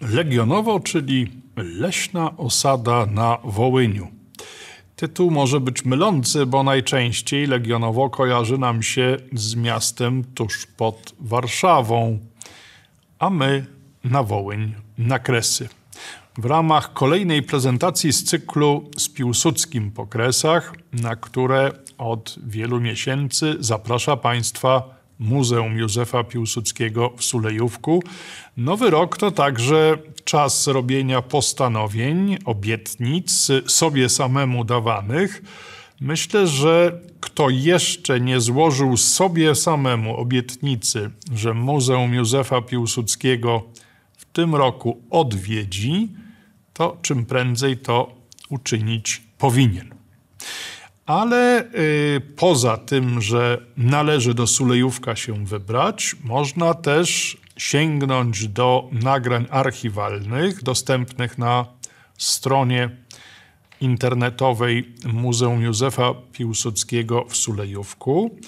Legionowo, czyli leśna osada na Wołyniu. Tytuł może być mylący, bo najczęściej Legionowo kojarzy nam się z miastem tuż pod Warszawą, a my na Wołyń, na Kresy. W ramach kolejnej prezentacji z cyklu z Piłsudskim po Kresach, na które od wielu miesięcy zaprasza Państwa Muzeum Józefa Piłsudskiego w Sulejówku. Nowy rok to także czas robienia postanowień, obietnic sobie samemu dawanych. Myślę, że kto jeszcze nie złożył sobie samemu obietnicy, że Muzeum Józefa Piłsudskiego w tym roku odwiedzi, to czym prędzej to uczynić powinien. Ale y, poza tym, że należy do Sulejówka się wybrać, można też sięgnąć do nagrań archiwalnych dostępnych na stronie internetowej Muzeum Józefa Piłsudskiego w Sulejówku,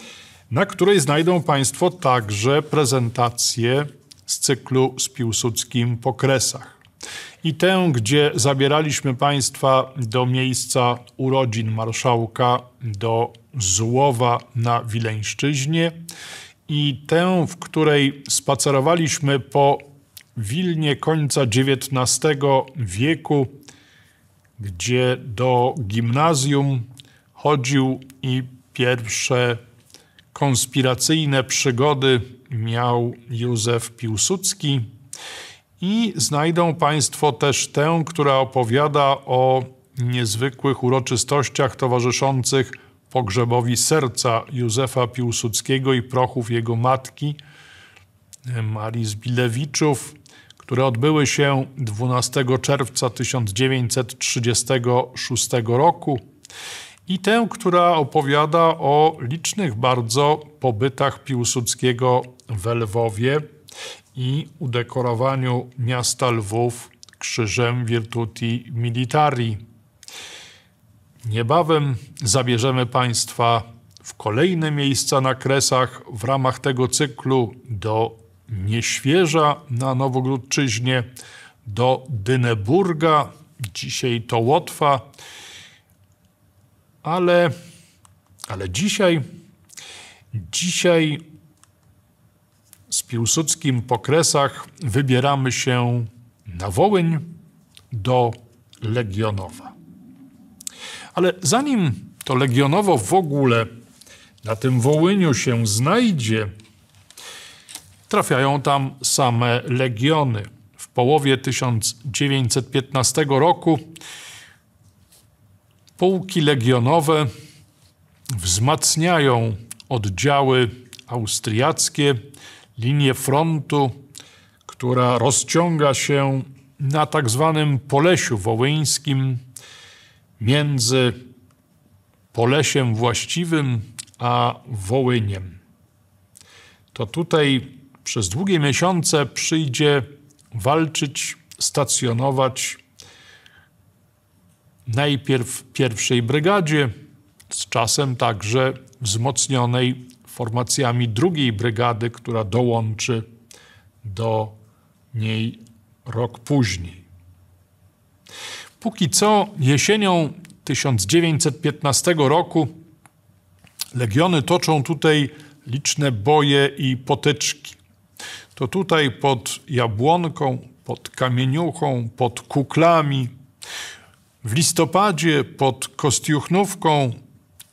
na której znajdą Państwo także prezentacje z cyklu z Piłsudskim po kresach i tę, gdzie zabieraliśmy Państwa do miejsca urodzin marszałka, do Złowa na Wileńszczyźnie i tę, w której spacerowaliśmy po Wilnie końca XIX wieku, gdzie do gimnazjum chodził i pierwsze konspiracyjne przygody miał Józef Piłsudski i znajdą Państwo też tę, która opowiada o niezwykłych uroczystościach towarzyszących pogrzebowi serca Józefa Piłsudskiego i prochów jego matki, e, Marii Zbilewiczów, które odbyły się 12 czerwca 1936 roku, i tę, która opowiada o licznych bardzo pobytach Piłsudskiego w Lwowie i udekorowaniu miasta Lwów krzyżem Virtuti Militari. Niebawem zabierzemy Państwa w kolejne miejsca na Kresach w ramach tego cyklu do Nieświeża na Nowogródczyźnie, do Dyneburga, dzisiaj to Łotwa, ale, ale dzisiaj, dzisiaj Piłsudskim po Kresach wybieramy się na Wołyń do Legionowa. Ale zanim to Legionowo w ogóle na tym Wołyniu się znajdzie, trafiają tam same legiony. W połowie 1915 roku pułki legionowe wzmacniają oddziały austriackie linię frontu, która rozciąga się na tak zwanym Polesiu Wołyńskim między Polesiem właściwym a Wołyniem. To tutaj przez długie miesiące przyjdzie walczyć, stacjonować najpierw pierwszej brygadzie, z czasem także wzmocnionej formacjami drugiej brygady, która dołączy do niej rok później. Póki co jesienią 1915 roku legiony toczą tutaj liczne boje i potyczki. To tutaj pod Jabłonką, pod Kamieniuchą, pod Kuklami, w listopadzie pod Kostiuchnówką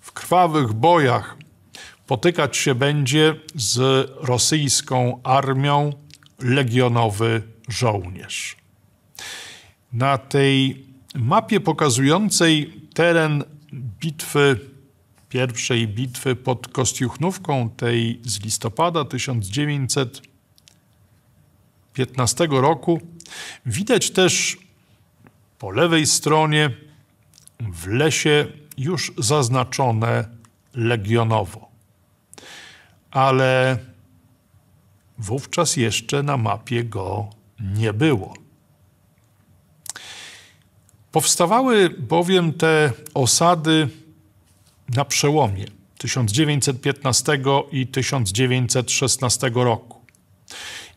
w krwawych bojach potykać się będzie z rosyjską armią legionowy żołnierz. Na tej mapie pokazującej teren bitwy, pierwszej bitwy pod Kostiuchnówką, tej z listopada 1915 roku, widać też po lewej stronie w lesie już zaznaczone legionowo ale wówczas jeszcze na mapie go nie było. Powstawały bowiem te osady na przełomie 1915 i 1916 roku.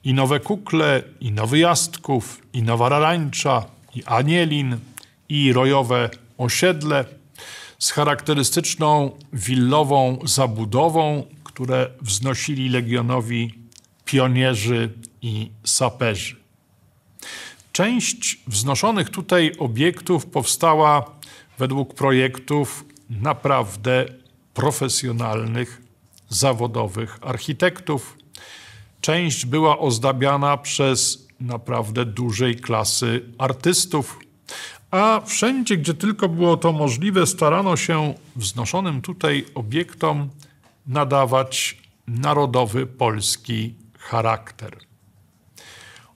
I Nowe Kukle, i Nowy Jastków, i Nowa Rarańcza, i Anielin, i Rojowe Osiedle z charakterystyczną willową zabudową które wznosili legionowi pionierzy i saperzy. Część wznoszonych tutaj obiektów powstała według projektów naprawdę profesjonalnych, zawodowych architektów. Część była ozdabiana przez naprawdę dużej klasy artystów, a wszędzie, gdzie tylko było to możliwe, starano się wznoszonym tutaj obiektom nadawać narodowy polski charakter.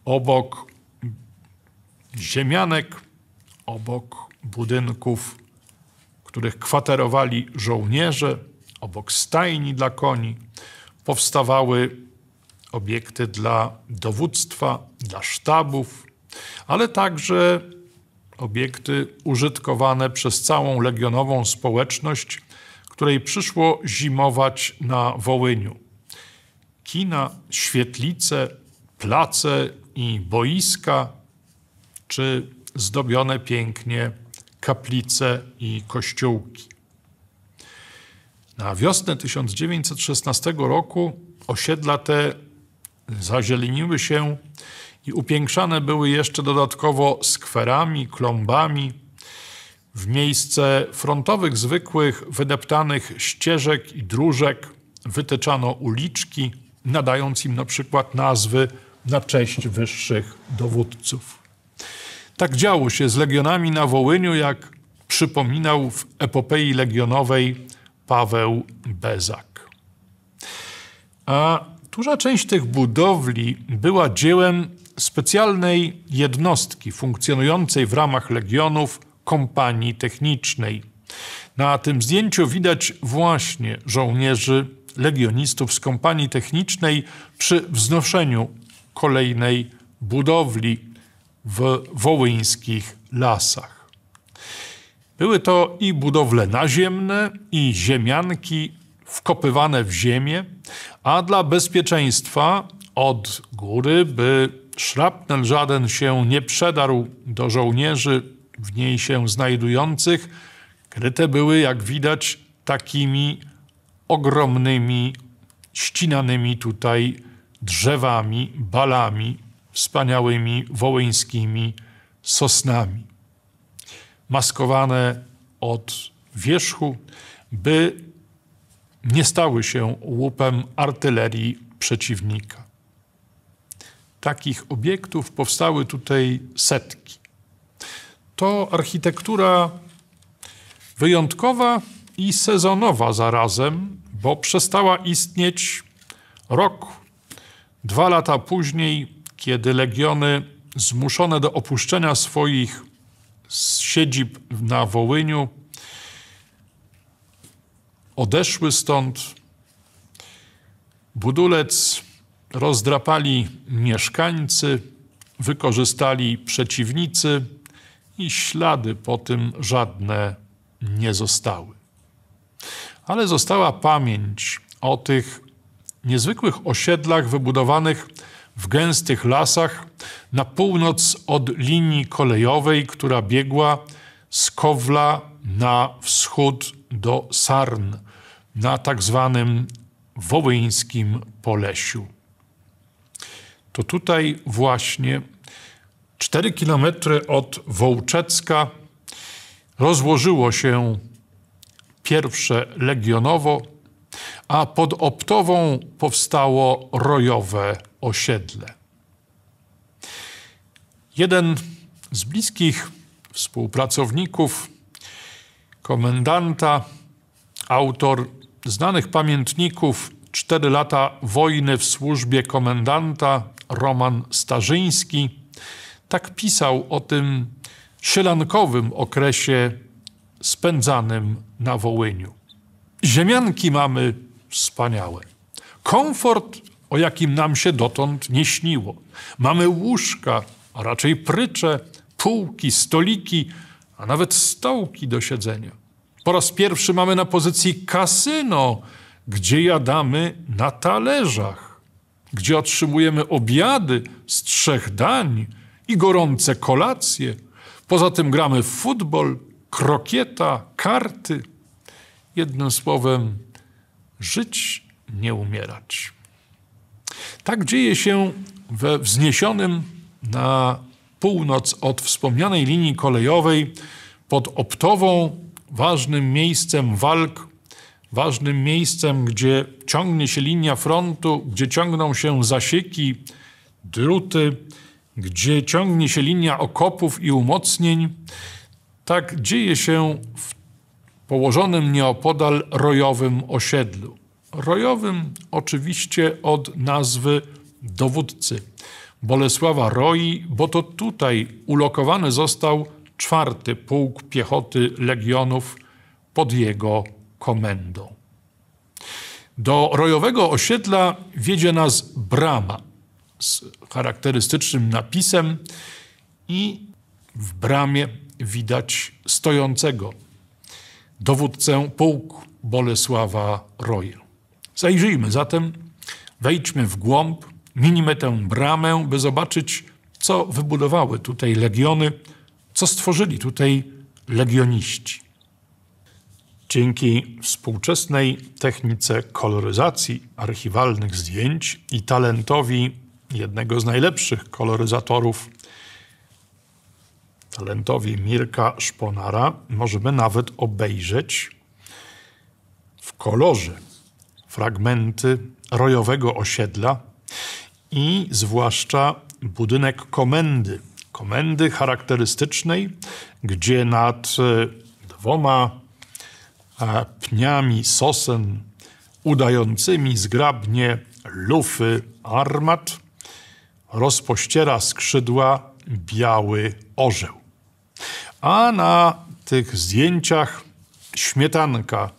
Obok ziemianek, obok budynków, w których kwaterowali żołnierze, obok stajni dla koni, powstawały obiekty dla dowództwa, dla sztabów, ale także obiekty użytkowane przez całą legionową społeczność której przyszło zimować na Wołyniu. Kina, świetlice, place i boiska, czy zdobione pięknie kaplice i kościółki. Na wiosnę 1916 roku osiedla te zazieleniły się i upiększane były jeszcze dodatkowo skwerami, klombami, w miejsce frontowych zwykłych, wydeptanych ścieżek i dróżek wytyczano uliczki, nadając im na przykład nazwy na cześć wyższych dowódców. Tak działo się z legionami na Wołyniu, jak przypominał w epopei legionowej Paweł Bezak. A duża część tych budowli była dziełem specjalnej jednostki funkcjonującej w ramach legionów – kompanii technicznej. Na tym zdjęciu widać właśnie żołnierzy legionistów z kompanii technicznej przy wznoszeniu kolejnej budowli w wołyńskich lasach. Były to i budowle naziemne, i ziemianki wkopywane w ziemię, a dla bezpieczeństwa od góry, by szrapnel żaden się nie przedarł do żołnierzy w niej się znajdujących, kryte były, jak widać, takimi ogromnymi, ścinanymi tutaj drzewami, balami, wspaniałymi wołyńskimi sosnami. Maskowane od wierzchu, by nie stały się łupem artylerii przeciwnika. Takich obiektów powstały tutaj setki to architektura wyjątkowa i sezonowa zarazem, bo przestała istnieć rok, dwa lata później, kiedy legiony zmuszone do opuszczenia swoich siedzib na Wołyniu odeszły stąd. Budulec rozdrapali mieszkańcy, wykorzystali przeciwnicy i ślady po tym żadne nie zostały. Ale została pamięć o tych niezwykłych osiedlach wybudowanych w gęstych lasach na północ od linii kolejowej, która biegła z Kowla na wschód do Sarn, na tak zwanym wołyńskim Polesiu. To tutaj właśnie 4 kilometry od Wołczecka rozłożyło się pierwsze legionowo, a pod Optową powstało rojowe osiedle. Jeden z bliskich współpracowników, komendanta, autor znanych pamiętników Cztery lata wojny w służbie komendanta, Roman Starzyński – tak pisał o tym sielankowym okresie spędzanym na Wołyniu. Ziemianki mamy wspaniałe. Komfort, o jakim nam się dotąd nie śniło. Mamy łóżka, a raczej prycze, półki, stoliki, a nawet stołki do siedzenia. Po raz pierwszy mamy na pozycji kasyno, gdzie jadamy na talerzach, gdzie otrzymujemy obiady z trzech dań – i gorące kolacje. Poza tym gramy w futbol, krokieta, karty. Jednym słowem, żyć, nie umierać. Tak dzieje się we wzniesionym na północ od wspomnianej linii kolejowej pod Optową, ważnym miejscem walk, ważnym miejscem, gdzie ciągnie się linia frontu, gdzie ciągną się zasieki, druty, gdzie ciągnie się linia okopów i umocnień, tak dzieje się w położonym nieopodal rojowym osiedlu. Rojowym oczywiście od nazwy dowódcy Bolesława Roi, bo to tutaj ulokowany został czwarty pułk piechoty legionów pod jego komendą. Do rojowego osiedla wiedzie nas brama – z charakterystycznym napisem i w bramie widać stojącego dowódcę pułku Bolesława Roje. Zajrzyjmy zatem, wejdźmy w głąb, minimy tę bramę, by zobaczyć, co wybudowały tutaj legiony, co stworzyli tutaj legioniści. Dzięki współczesnej technice koloryzacji archiwalnych zdjęć i talentowi jednego z najlepszych koloryzatorów, talentowi Mirka Szponara, możemy nawet obejrzeć w kolorze fragmenty rojowego osiedla i zwłaszcza budynek komendy. Komendy charakterystycznej, gdzie nad e, dwoma e, pniami sosen udającymi zgrabnie lufy armat rozpościera skrzydła biały orzeł. A na tych zdjęciach śmietanka,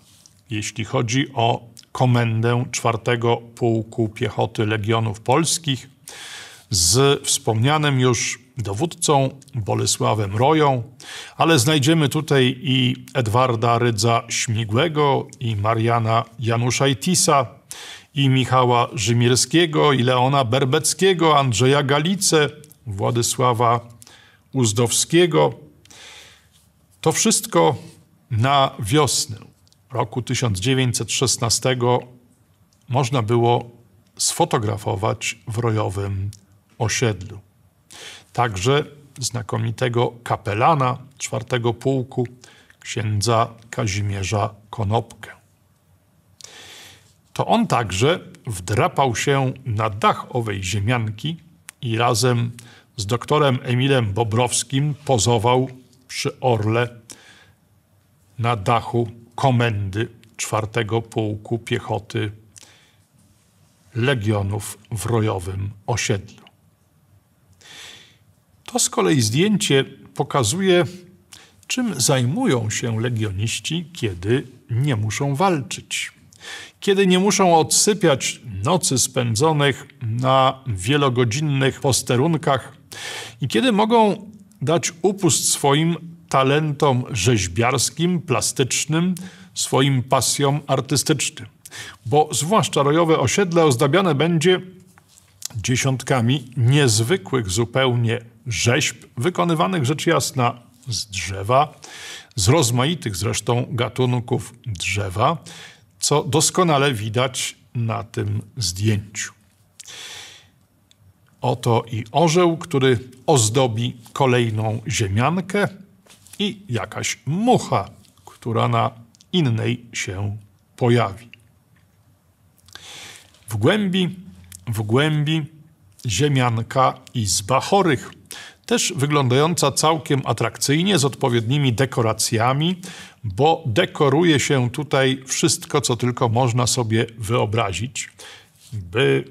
jeśli chodzi o komendę czwartego pułku piechoty Legionów Polskich z wspomnianym już dowódcą Bolesławem Roją, ale znajdziemy tutaj i Edwarda Rydza Śmigłego i Mariana Janusza Itisa, i Michała Rzymierskiego, i Leona Berbeckiego, Andrzeja Galice, Władysława Uzdowskiego. To wszystko na wiosnę roku 1916 można było sfotografować w rojowym osiedlu. Także znakomitego kapelana czwartego pułku, księdza Kazimierza Konopkę to on także wdrapał się na dach owej ziemianki i razem z doktorem Emilem Bobrowskim pozował przy Orle na dachu komendy czwartego pułku piechoty legionów w rojowym osiedlu. To z kolei zdjęcie pokazuje, czym zajmują się legioniści, kiedy nie muszą walczyć kiedy nie muszą odsypiać nocy spędzonych na wielogodzinnych posterunkach i kiedy mogą dać upust swoim talentom rzeźbiarskim, plastycznym, swoim pasjom artystycznym. Bo zwłaszcza rojowe osiedle ozdabiane będzie dziesiątkami niezwykłych zupełnie rzeźb, wykonywanych rzecz jasna z drzewa, z rozmaitych zresztą gatunków drzewa, co doskonale widać na tym zdjęciu. Oto i orzeł, który ozdobi kolejną ziemiankę i jakaś mucha, która na innej się pojawi. W głębi, w głębi ziemianka izba chorych, też wyglądająca całkiem atrakcyjnie z odpowiednimi dekoracjami, bo dekoruje się tutaj wszystko, co tylko można sobie wyobrazić, by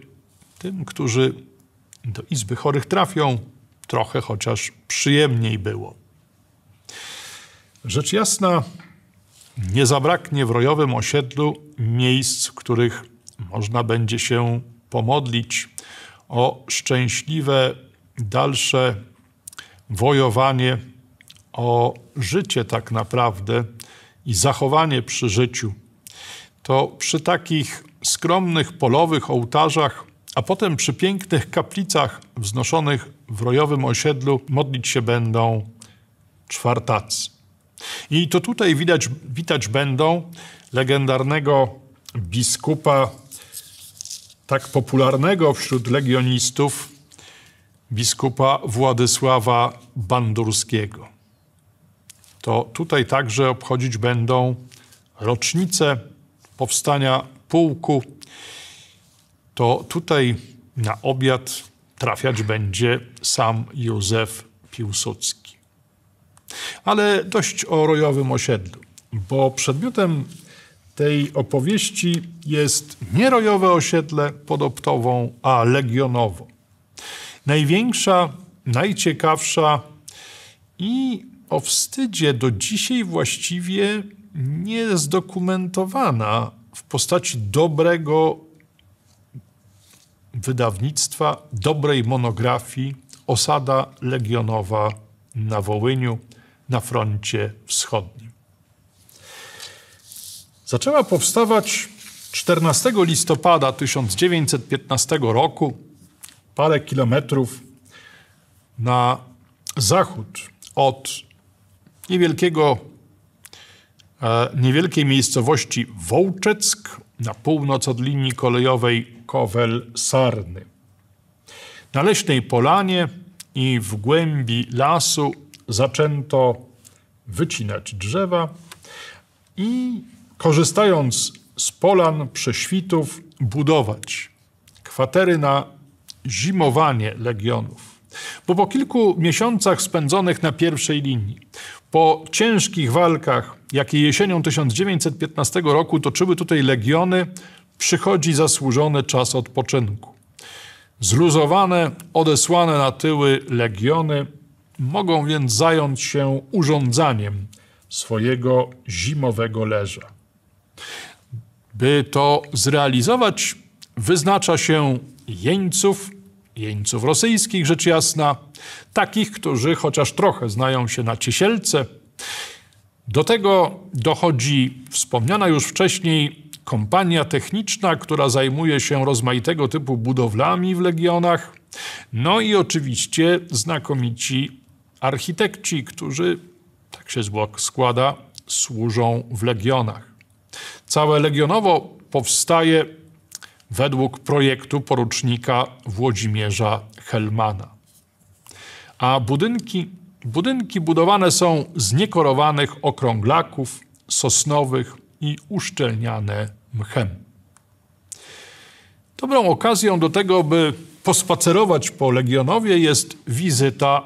tym, którzy do izby chorych trafią, trochę chociaż przyjemniej było. Rzecz jasna, nie zabraknie w rojowym osiedlu miejsc, w których można będzie się pomodlić o szczęśliwe dalsze wojowanie, o życie tak naprawdę i zachowanie przy życiu, to przy takich skromnych polowych ołtarzach, a potem przy pięknych kaplicach wznoszonych w rojowym osiedlu modlić się będą czwartacy. I to tutaj widać, witać będą legendarnego biskupa, tak popularnego wśród legionistów, biskupa Władysława Bandurskiego to tutaj także obchodzić będą rocznice powstania pułku. To tutaj na obiad trafiać będzie sam Józef Piłsudski. Ale dość o rojowym osiedlu, bo przedmiotem tej opowieści jest nie rojowe osiedle pod Optową, a legionowo. Największa, najciekawsza i o wstydzie do dzisiaj właściwie nie w postaci dobrego wydawnictwa, dobrej monografii Osada legionowa na Wołyniu, na froncie wschodnim. Zaczęła powstawać 14 listopada 1915 roku, parę kilometrów na zachód od niewielkiego, e, niewielkiej miejscowości Wołczeck na północ od linii kolejowej Kowel-Sarny. Na leśnej polanie i w głębi lasu zaczęto wycinać drzewa i korzystając z polan prześwitów budować kwatery na zimowanie legionów. Bo po kilku miesiącach spędzonych na pierwszej linii, po ciężkich walkach, jakie jesienią 1915 roku toczyły tutaj legiony, przychodzi zasłużony czas odpoczynku. Zluzowane, odesłane na tyły legiony mogą więc zająć się urządzaniem swojego zimowego leża. By to zrealizować, wyznacza się jeńców jeńców rosyjskich, rzecz jasna, takich, którzy chociaż trochę znają się na ciesielce. Do tego dochodzi wspomniana już wcześniej kompania techniczna, która zajmuje się rozmaitego typu budowlami w legionach. No i oczywiście znakomici architekci, którzy, tak się składa, służą w legionach. Całe legionowo powstaje według projektu porucznika Włodzimierza Helmana. A budynki, budynki budowane są z niekorowanych okrąglaków, sosnowych i uszczelniane mchem. Dobrą okazją do tego, by pospacerować po Legionowie jest wizyta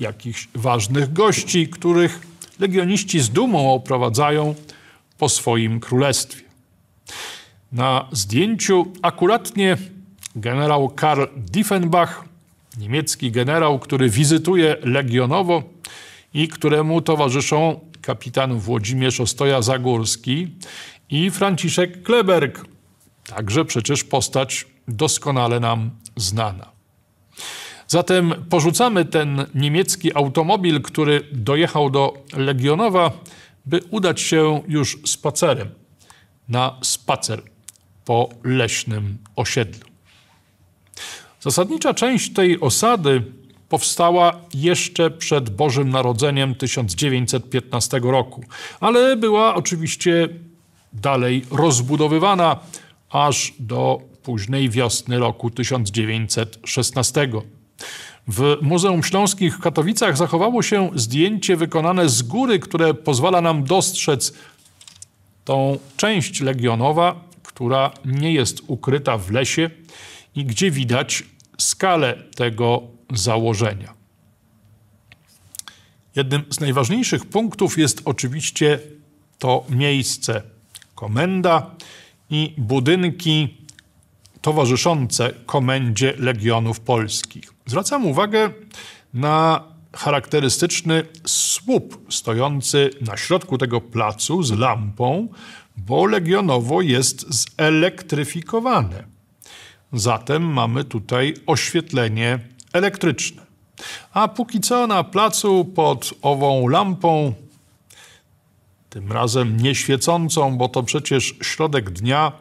jakichś ważnych gości, których legioniści z dumą oprowadzają po swoim królestwie. Na zdjęciu akuratnie generał Karl Diefenbach, niemiecki generał, który wizytuje legionowo i któremu towarzyszą kapitan Włodzimierz Ostoja-Zagórski i Franciszek Kleberg, także przecież postać doskonale nam znana. Zatem porzucamy ten niemiecki automobil, który dojechał do Legionowa, by udać się już spacerem na spacer po leśnym osiedlu. Zasadnicza część tej osady powstała jeszcze przed Bożym Narodzeniem 1915 roku, ale była oczywiście dalej rozbudowywana aż do późnej wiosny roku 1916. W Muzeum Śląskich w Katowicach zachowało się zdjęcie wykonane z góry, które pozwala nam dostrzec tą część legionowa, która nie jest ukryta w lesie i gdzie widać skalę tego założenia. Jednym z najważniejszych punktów jest oczywiście to miejsce, komenda i budynki towarzyszące komendzie legionów polskich. Zwracam uwagę na charakterystyczny słup stojący na środku tego placu z lampą, bo legionowo jest zelektryfikowane. Zatem mamy tutaj oświetlenie elektryczne. A póki co na placu pod ową lampą, tym razem nieświecącą, bo to przecież środek dnia,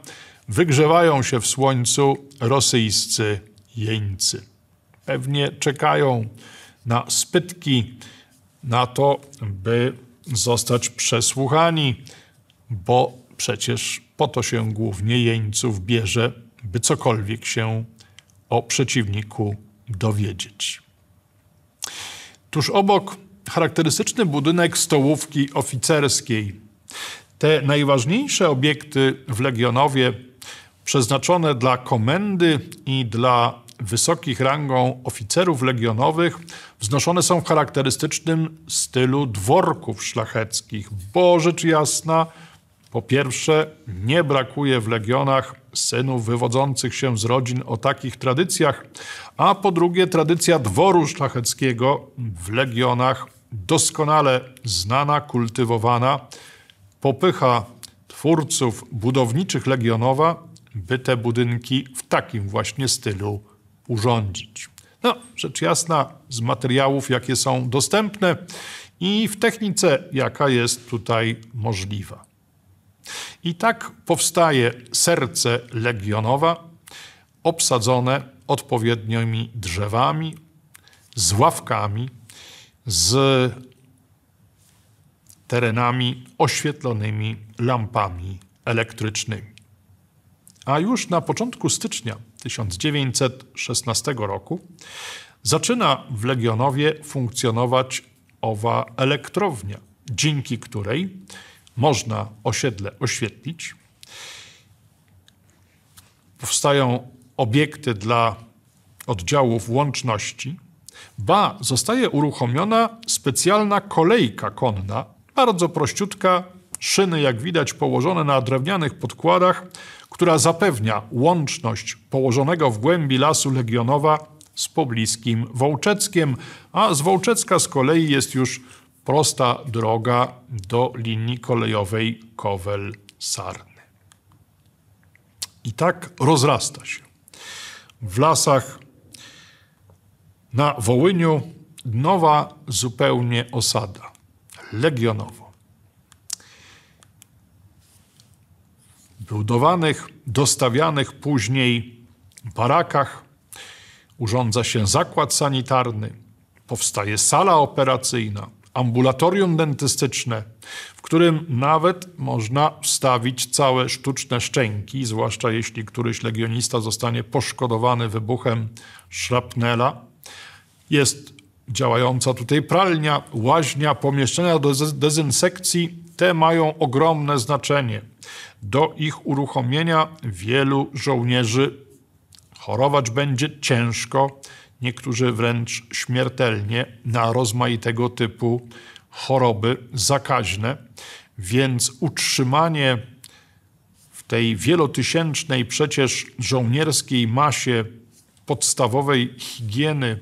wygrzewają się w słońcu rosyjscy jeńcy. Pewnie czekają na spytki, na to, by zostać przesłuchani, bo Przecież po to się głównie jeńców bierze, by cokolwiek się o przeciwniku dowiedzieć. Tuż obok charakterystyczny budynek stołówki oficerskiej. Te najważniejsze obiekty w Legionowie, przeznaczone dla komendy i dla wysokich rangą oficerów legionowych, wznoszone są w charakterystycznym stylu dworków szlacheckich. Bo rzecz jasna, po pierwsze, nie brakuje w legionach synów wywodzących się z rodzin o takich tradycjach, a po drugie, tradycja dworu szlacheckiego w legionach doskonale znana, kultywowana, popycha twórców budowniczych Legionowa, by te budynki w takim właśnie stylu urządzić. No, rzecz jasna, z materiałów, jakie są dostępne i w technice, jaka jest tutaj możliwa. I tak powstaje serce legionowa, obsadzone odpowiednimi drzewami, z ławkami, z terenami oświetlonymi lampami elektrycznymi. A już na początku stycznia 1916 roku zaczyna w Legionowie funkcjonować owa elektrownia, dzięki której można osiedle oświetlić. Powstają obiekty dla oddziałów łączności. Ba, zostaje uruchomiona specjalna kolejka konna, bardzo prościutka, szyny jak widać położone na drewnianych podkładach, która zapewnia łączność położonego w głębi lasu Legionowa z pobliskim Wołczeckiem, a z Wołczecka z kolei jest już prosta droga do linii kolejowej Kowel-Sarny. I tak rozrasta się. W lasach na Wołyniu nowa zupełnie osada, legionowo. Budowanych, dostawianych później barakach urządza się zakład sanitarny, powstaje sala operacyjna, ambulatorium dentystyczne, w którym nawet można wstawić całe sztuczne szczęki, zwłaszcza jeśli któryś legionista zostanie poszkodowany wybuchem szrapnela. Jest działająca tutaj pralnia, łaźnia, pomieszczenia do dezynsekcji. Te mają ogromne znaczenie. Do ich uruchomienia wielu żołnierzy chorować będzie ciężko, niektórzy wręcz śmiertelnie, na rozmaitego typu choroby zakaźne. Więc utrzymanie w tej wielotysięcznej przecież żołnierskiej masie podstawowej higieny,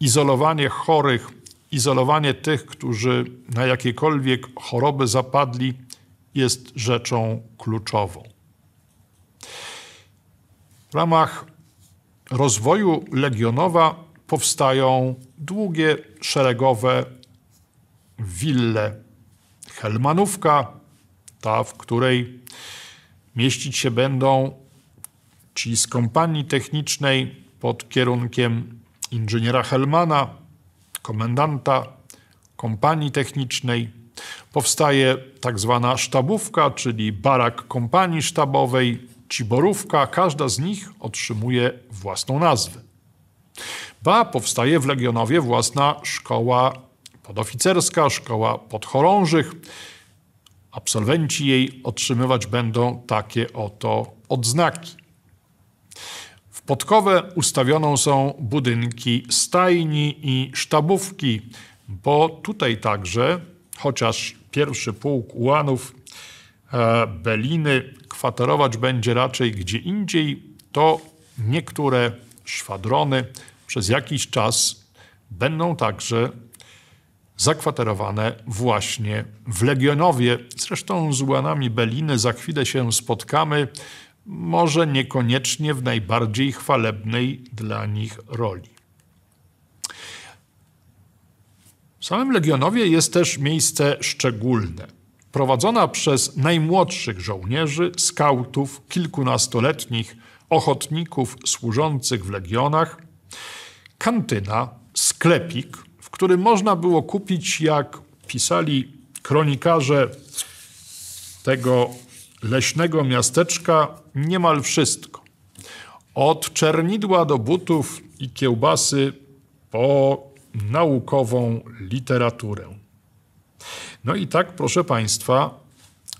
izolowanie chorych, izolowanie tych, którzy na jakiekolwiek choroby zapadli, jest rzeczą kluczową. W ramach rozwoju Legionowa powstają długie, szeregowe wille. Helmanówka, ta, w której mieścić się będą ci z kompanii technicznej pod kierunkiem inżyniera Helmana, komendanta kompanii technicznej. Powstaje tak zwana sztabówka, czyli barak kompanii sztabowej, Ciborówka, każda z nich otrzymuje własną nazwę. Ba, powstaje w Legionowie własna szkoła podoficerska, szkoła podchorążych. Absolwenci jej otrzymywać będą takie oto odznaki. W Podkowę ustawioną są budynki stajni i sztabówki, bo tutaj także, chociaż pierwszy pułk ułanów e, Beliny kwaterować będzie raczej gdzie indziej, to niektóre szwadrony przez jakiś czas będą także zakwaterowane właśnie w Legionowie. Zresztą z ułanami Beliny za chwilę się spotkamy, może niekoniecznie w najbardziej chwalebnej dla nich roli. W samym Legionowie jest też miejsce szczególne prowadzona przez najmłodszych żołnierzy, skautów, kilkunastoletnich ochotników służących w legionach, kantyna, sklepik, w którym można było kupić, jak pisali kronikarze tego leśnego miasteczka, niemal wszystko. Od czernidła do butów i kiełbasy po naukową literaturę. No i tak, proszę Państwa,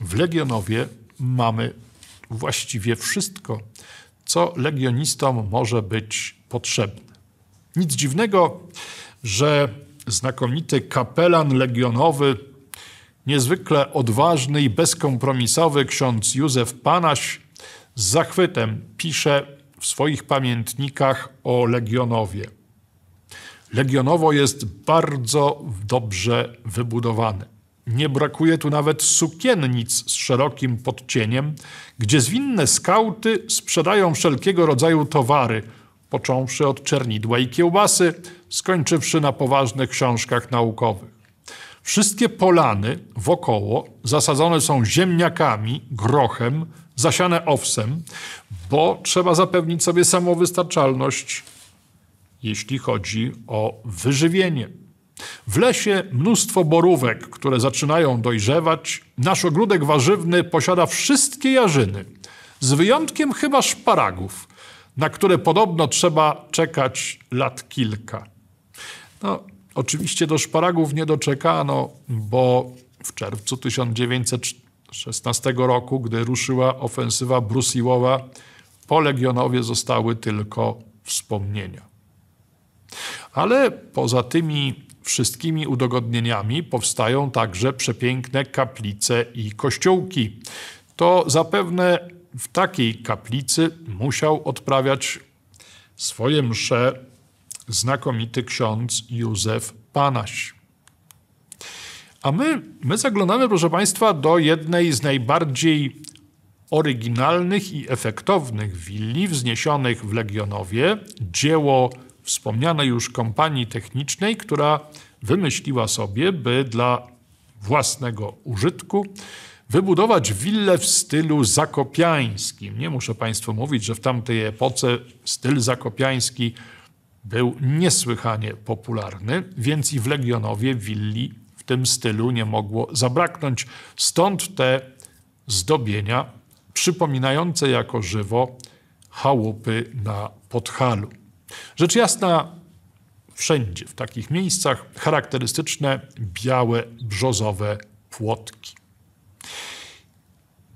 w Legionowie mamy właściwie wszystko, co legionistom może być potrzebne. Nic dziwnego, że znakomity kapelan legionowy, niezwykle odważny i bezkompromisowy ksiądz Józef Panaś z zachwytem pisze w swoich pamiętnikach o Legionowie. Legionowo jest bardzo dobrze wybudowane. Nie brakuje tu nawet sukiennic z szerokim podcieniem, gdzie zwinne skauty sprzedają wszelkiego rodzaju towary, począwszy od czernidła i kiełbasy, skończywszy na poważnych książkach naukowych. Wszystkie polany wokoło zasadzone są ziemniakami, grochem, zasiane owsem, bo trzeba zapewnić sobie samowystarczalność, jeśli chodzi o wyżywienie. W lesie mnóstwo borówek, które zaczynają dojrzewać. Nasz ogródek warzywny posiada wszystkie jarzyny, z wyjątkiem chyba szparagów, na które podobno trzeba czekać lat kilka. No, oczywiście do szparagów nie doczekano, bo w czerwcu 1916 roku, gdy ruszyła ofensywa brusiłowa, po Legionowie zostały tylko wspomnienia. Ale poza tymi wszystkimi udogodnieniami powstają także przepiękne kaplice i kościołki. To zapewne w takiej kaplicy musiał odprawiać swoje msze znakomity ksiądz Józef Panaś. A my, my zaglądamy, proszę Państwa, do jednej z najbardziej oryginalnych i efektownych willi wzniesionych w Legionowie. Dzieło wspomnianej już kompanii technicznej, która wymyśliła sobie, by dla własnego użytku wybudować willę w stylu zakopiańskim. Nie muszę Państwu mówić, że w tamtej epoce styl zakopiański był niesłychanie popularny, więc i w Legionowie willi w tym stylu nie mogło zabraknąć. Stąd te zdobienia przypominające jako żywo chałupy na podchalu. Rzecz jasna, wszędzie w takich miejscach charakterystyczne białe, brzozowe płotki.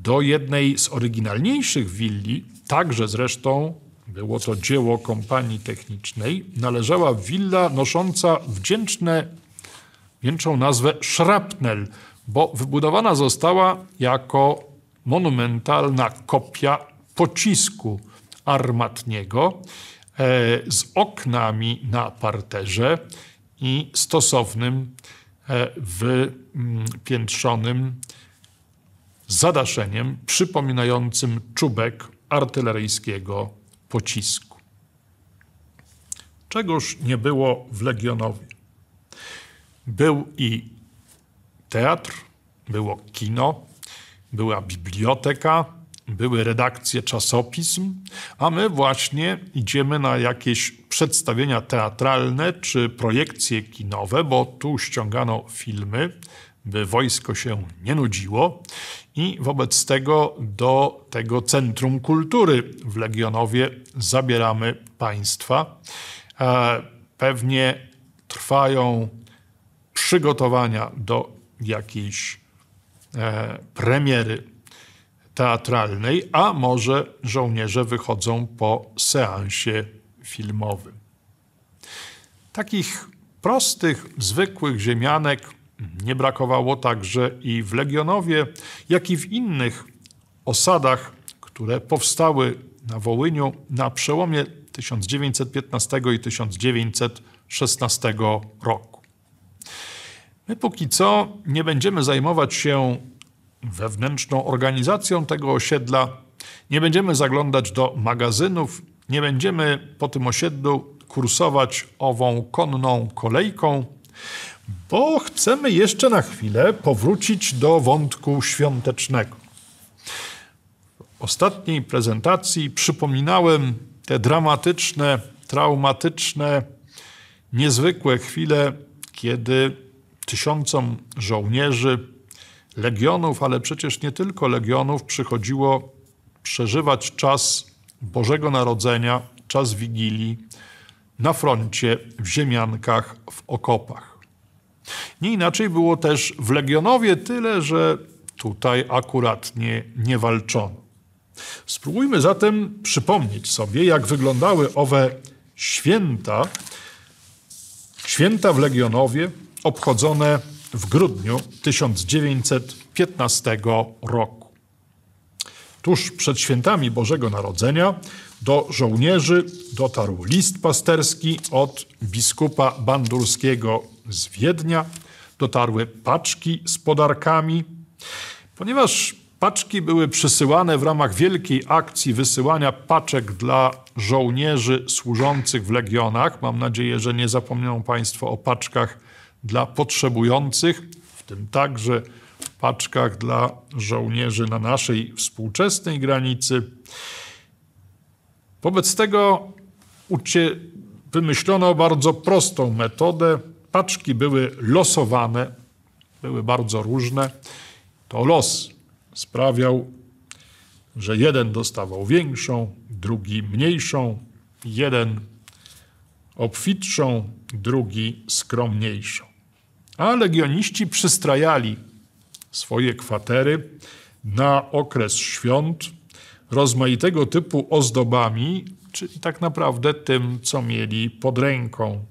Do jednej z oryginalniejszych willi, także zresztą było to dzieło kompanii technicznej, należała willa nosząca wdzięczne, wdzięczną nazwę Szrapnel, bo wybudowana została jako monumentalna kopia pocisku armatniego, E, z oknami na parterze i stosownym, e, wypiętrzonym zadaszeniem przypominającym czubek artyleryjskiego pocisku. Czegoż nie było w Legionowie. Był i teatr, było kino, była biblioteka, były redakcje czasopism, a my właśnie idziemy na jakieś przedstawienia teatralne czy projekcje kinowe, bo tu ściągano filmy, by wojsko się nie nudziło i wobec tego do tego Centrum Kultury w Legionowie zabieramy Państwa. E, pewnie trwają przygotowania do jakiejś e, premiery teatralnej, a może żołnierze wychodzą po seansie filmowym. Takich prostych, zwykłych ziemianek nie brakowało także i w Legionowie, jak i w innych osadach, które powstały na Wołyniu na przełomie 1915 i 1916 roku. My póki co nie będziemy zajmować się wewnętrzną organizacją tego osiedla. Nie będziemy zaglądać do magazynów, nie będziemy po tym osiedlu kursować ową konną kolejką, bo chcemy jeszcze na chwilę powrócić do wątku świątecznego. W ostatniej prezentacji przypominałem te dramatyczne, traumatyczne, niezwykłe chwile, kiedy tysiącom żołnierzy legionów, ale przecież nie tylko legionów przychodziło przeżywać czas Bożego Narodzenia, czas Wigilii na froncie, w ziemiankach, w okopach. Nie inaczej było też w Legionowie, tyle że tutaj akurat nie, nie walczono. Spróbujmy zatem przypomnieć sobie, jak wyglądały owe święta, święta w Legionowie, obchodzone w grudniu 1915 roku. Tuż przed świętami Bożego Narodzenia do żołnierzy dotarł list pasterski od biskupa Bandurskiego z Wiednia. Dotarły paczki z podarkami. Ponieważ paczki były przysyłane w ramach wielkiej akcji wysyłania paczek dla żołnierzy służących w legionach, mam nadzieję, że nie zapomną Państwo o paczkach dla potrzebujących, w tym także w paczkach dla żołnierzy na naszej współczesnej granicy. Wobec tego wymyślono bardzo prostą metodę. Paczki były losowane, były bardzo różne. To los sprawiał, że jeden dostawał większą, drugi mniejszą, jeden obfitszą, drugi skromniejszą. A legioniści przystrajali swoje kwatery na okres świąt rozmaitego typu ozdobami, czyli tak naprawdę tym, co mieli pod ręką.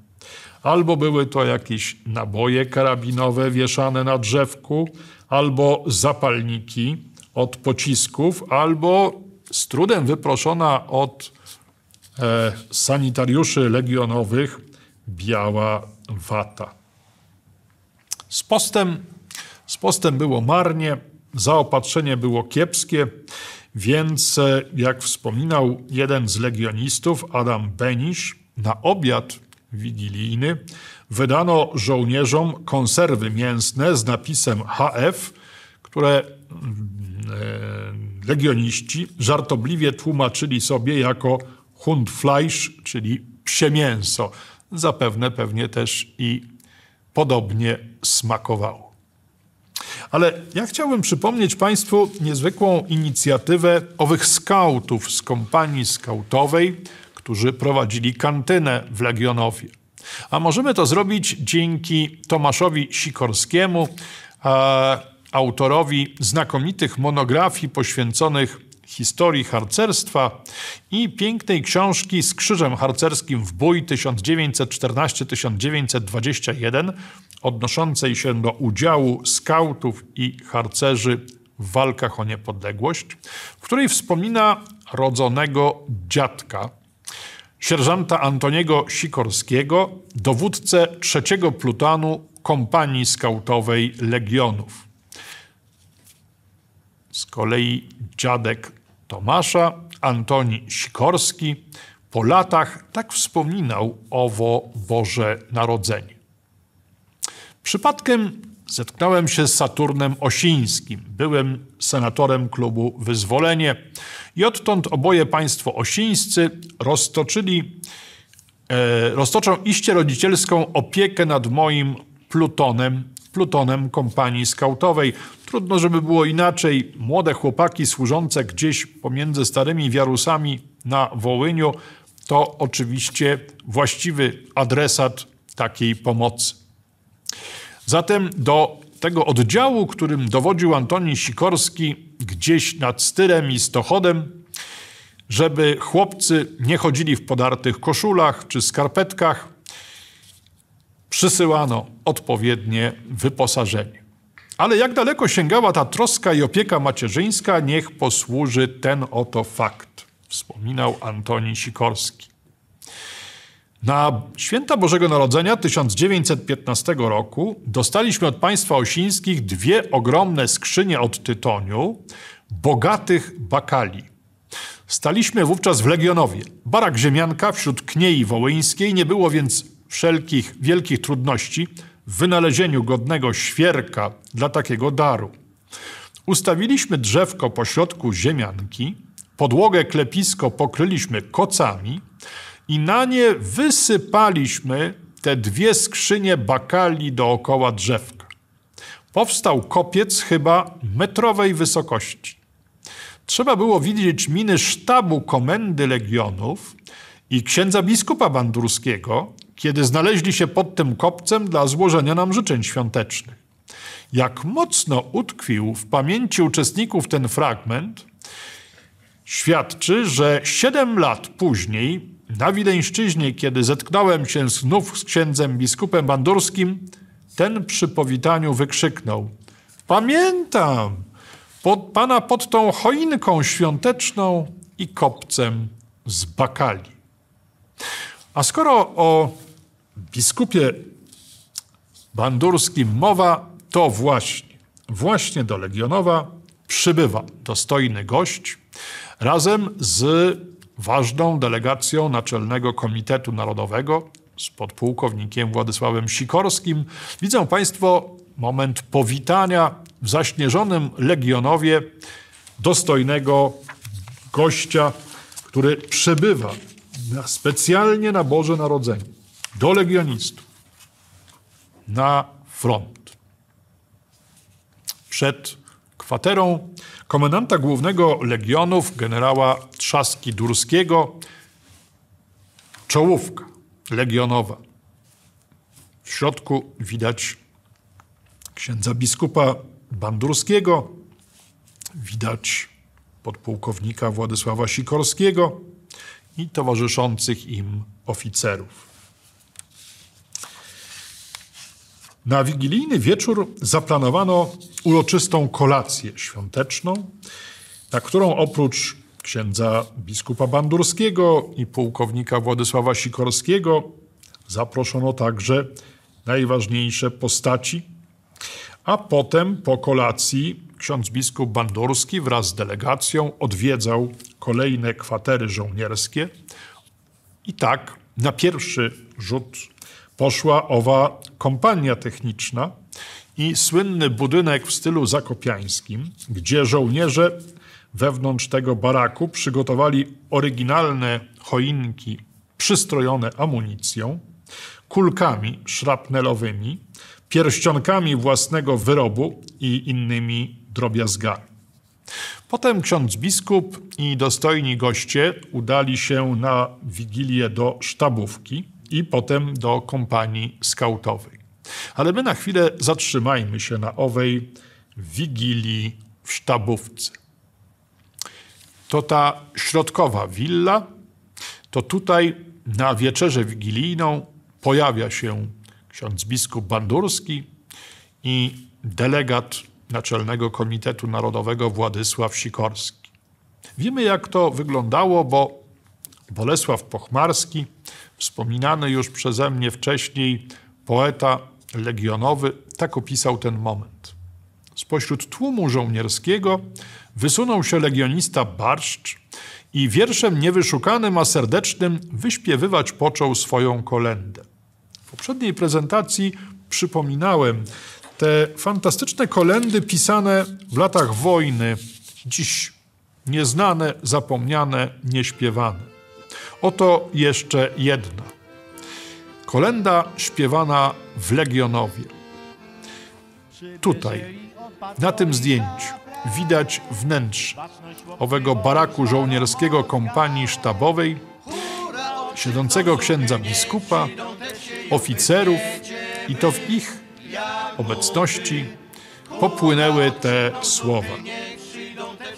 Albo były to jakieś naboje karabinowe wieszane na drzewku, albo zapalniki od pocisków, albo z trudem wyproszona od e, sanitariuszy legionowych biała wata. Z postem, z postem było marnie, zaopatrzenie było kiepskie, więc e, jak wspominał jeden z legionistów, Adam Benisz, na obiad wigilijny wydano żołnierzom konserwy mięsne z napisem HF, które mm, e, legioniści żartobliwie tłumaczyli sobie jako Hundfleisch, czyli psie mięso. Zapewne pewnie też i podobnie smakowało. Ale ja chciałbym przypomnieć Państwu niezwykłą inicjatywę owych skautów z kompanii skautowej, którzy prowadzili kantynę w Legionowie. A możemy to zrobić dzięki Tomaszowi Sikorskiemu, autorowi znakomitych monografii poświęconych historii harcerstwa i pięknej książki z Krzyżem Harcerskim w Bój 1914-1921, odnoszącej się do udziału skautów i harcerzy w walkach o niepodległość, w której wspomina rodzonego dziadka, sierżanta Antoniego Sikorskiego, dowódcę trzeciego plutanu kompanii skautowej Legionów. Z kolei dziadek Tomasza Antoni Sikorski po latach tak wspominał owo Boże Narodzenie. Przypadkiem zetknąłem się z Saturnem Osińskim, byłem senatorem klubu Wyzwolenie i odtąd oboje państwo osińscy roztoczyli, e, roztoczą iście rodzicielską opiekę nad moim Plutonem plutonem kompanii skautowej. Trudno, żeby było inaczej. Młode chłopaki służące gdzieś pomiędzy starymi wiarusami na Wołyniu to oczywiście właściwy adresat takiej pomocy. Zatem do tego oddziału, którym dowodził Antoni Sikorski gdzieś nad Styrem i Stochodem, żeby chłopcy nie chodzili w podartych koszulach czy skarpetkach, przysyłano odpowiednie wyposażenie. Ale jak daleko sięgała ta troska i opieka macierzyńska, niech posłuży ten oto fakt, wspominał Antoni Sikorski. Na święta Bożego Narodzenia 1915 roku dostaliśmy od państwa osińskich dwie ogromne skrzynie od tytoniu, bogatych bakali. Staliśmy wówczas w Legionowie. Barak Ziemianka wśród Kniei Wołyńskiej nie było więc wszelkich wielkich trudności w wynalezieniu godnego świerka dla takiego daru. Ustawiliśmy drzewko pośrodku ziemianki, podłogę klepisko pokryliśmy kocami i na nie wysypaliśmy te dwie skrzynie bakali dookoła drzewka. Powstał kopiec chyba metrowej wysokości. Trzeba było widzieć miny sztabu komendy legionów i księdza biskupa bandurskiego, kiedy znaleźli się pod tym kopcem dla złożenia nam życzeń świątecznych. Jak mocno utkwił w pamięci uczestników ten fragment, świadczy, że siedem lat później na Wileńszczyźnie, kiedy zetknąłem się znów z księdzem biskupem Bandurskim, ten przy powitaniu wykrzyknął: Pamiętam! Pod, pana pod tą choinką świąteczną i kopcem z bakali. A skoro o biskupie Bandurskim mowa to właśnie, właśnie do Legionowa przybywa dostojny gość razem z ważną delegacją Naczelnego Komitetu Narodowego z podpułkownikiem Władysławem Sikorskim. Widzą Państwo moment powitania w zaśnieżonym Legionowie dostojnego gościa, który przybywa specjalnie na Boże Narodzenie do legionistów na front. Przed kwaterą komendanta głównego legionów, generała Trzaski Durskiego, czołówka legionowa. W środku widać księdza biskupa Bandurskiego, widać podpułkownika Władysława Sikorskiego i towarzyszących im oficerów. Na wigilijny wieczór zaplanowano uroczystą kolację świąteczną, na którą oprócz księdza biskupa Bandurskiego i pułkownika Władysława Sikorskiego zaproszono także najważniejsze postaci, a potem po kolacji ksiądz biskup Bandurski wraz z delegacją odwiedzał kolejne kwatery żołnierskie i tak na pierwszy rzut poszła owa kompania techniczna i słynny budynek w stylu zakopiańskim, gdzie żołnierze wewnątrz tego baraku przygotowali oryginalne choinki przystrojone amunicją, kulkami szrapnelowymi, pierścionkami własnego wyrobu i innymi drobiazgami. Potem ksiądz biskup i dostojni goście udali się na wigilię do sztabówki i potem do kompanii skautowej. Ale my na chwilę zatrzymajmy się na owej wigilii w sztabówce. To ta środkowa willa, to tutaj na wieczerzę wigilijną pojawia się ksiądz biskup Bandurski i delegat Naczelnego Komitetu Narodowego Władysław Sikorski. Wiemy, jak to wyglądało, bo Bolesław Pochmarski Wspominany już przeze mnie wcześniej poeta legionowy tak opisał ten moment. Spośród tłumu żołnierskiego wysunął się legionista Barszcz i wierszem niewyszukanym, a serdecznym wyśpiewywać począł swoją kolendę. W poprzedniej prezentacji przypominałem te fantastyczne kolendy pisane w latach wojny, dziś nieznane, zapomniane, nieśpiewane. Oto jeszcze jedna. Kolenda śpiewana w Legionowie. Tutaj, na tym zdjęciu, widać wnętrze owego baraku żołnierskiego kompanii sztabowej, siedzącego księdza biskupa, oficerów i to w ich obecności popłynęły te słowa.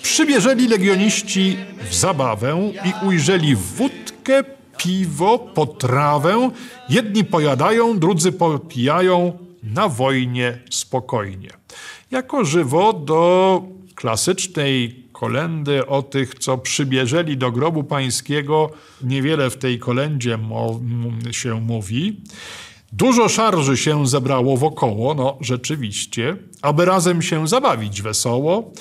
Przybieżeli legioniści w zabawę i ujrzeli wód wódkę, piwo, potrawę. Jedni pojadają, drudzy popijają na wojnie spokojnie. Jako żywo do klasycznej kolendy o tych, co przybieżeli do grobu pańskiego, niewiele w tej kolendzie się mówi. Dużo szarży się zebrało wokoło, no rzeczywiście, aby razem się zabawić wesoło.